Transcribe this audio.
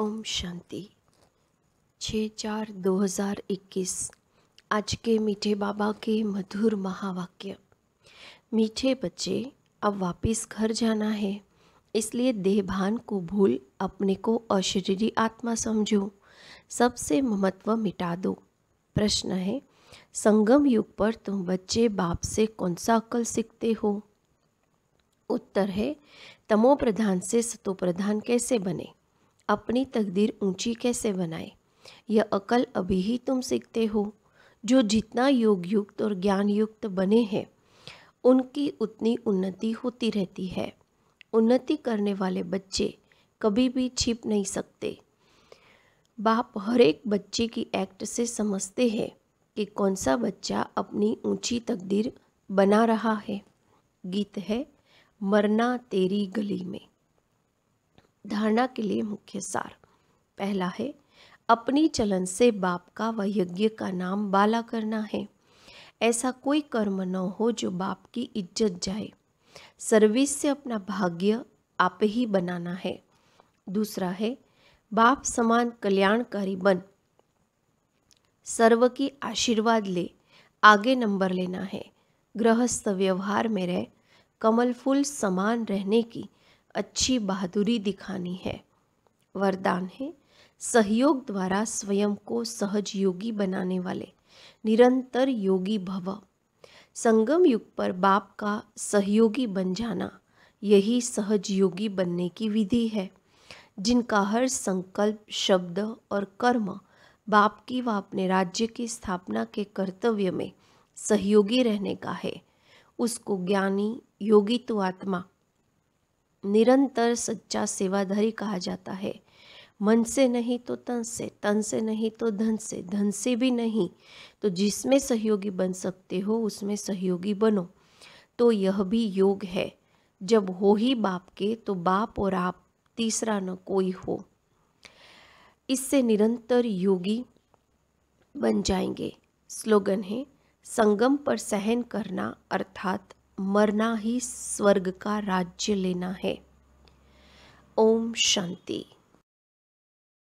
ओम शांति छः चार दो हज़ार इक्कीस आज के मीठे बाबा के मधुर महावाक्य मीठे बच्चे अब वापस घर जाना है इसलिए देहभान को भूल अपने को अशरीरी आत्मा समझो सबसे महत्व मिटा दो प्रश्न है संगम युग पर तुम बच्चे बाप से कौन सा अकल सीखते हो उत्तर है तमो प्रधान से सतो प्रधान कैसे बने अपनी तकदीर ऊंची कैसे बनाए यह अकल अभी ही तुम सीखते हो जो जितना योग युक्त और ज्ञान युक्त बने हैं उनकी उतनी उन्नति होती रहती है उन्नति करने वाले बच्चे कभी भी छिप नहीं सकते बाप हर एक बच्चे की एक्ट से समझते हैं कि कौन सा बच्चा अपनी ऊंची तकदीर बना रहा है गीत है मरना तेरी गली में धारणा के लिए मुख्य सार पहला है अपनी चलन से बाप का व यज्ञ का नाम बाला करना है ऐसा कोई कर्म न हो जो बाप की इज्जत जाए सर्विस से अपना भाग्य आप ही बनाना है दूसरा है बाप समान कल्याणकारी बन सर्व की आशीर्वाद ले आगे नंबर लेना है गृहस्थ व्यवहार में रह कमल फूल समान रहने की अच्छी बहादुरी दिखानी है वरदान है सहयोग द्वारा स्वयं को सहज योगी बनाने वाले निरंतर योगी भव संगम युग पर बाप का सहयोगी बन जाना यही सहज योगी बनने की विधि है जिनका हर संकल्प शब्द और कर्म बाप की व अपने राज्य की स्थापना के कर्तव्य में सहयोगी रहने का है उसको ज्ञानी योगी तो आत्मा निरंतर सच्चा सेवाधारी कहा जाता है मन से नहीं तो तन से तन से नहीं तो धन से धन से भी नहीं तो जिसमें सहयोगी बन सकते हो उसमें सहयोगी बनो तो यह भी योग है जब हो ही बाप के तो बाप और आप तीसरा न कोई हो इससे निरंतर योगी बन जाएंगे स्लोगन है संगम पर सहन करना अर्थात मरना ही स्वर्ग का राज्य लेना है ओम शांति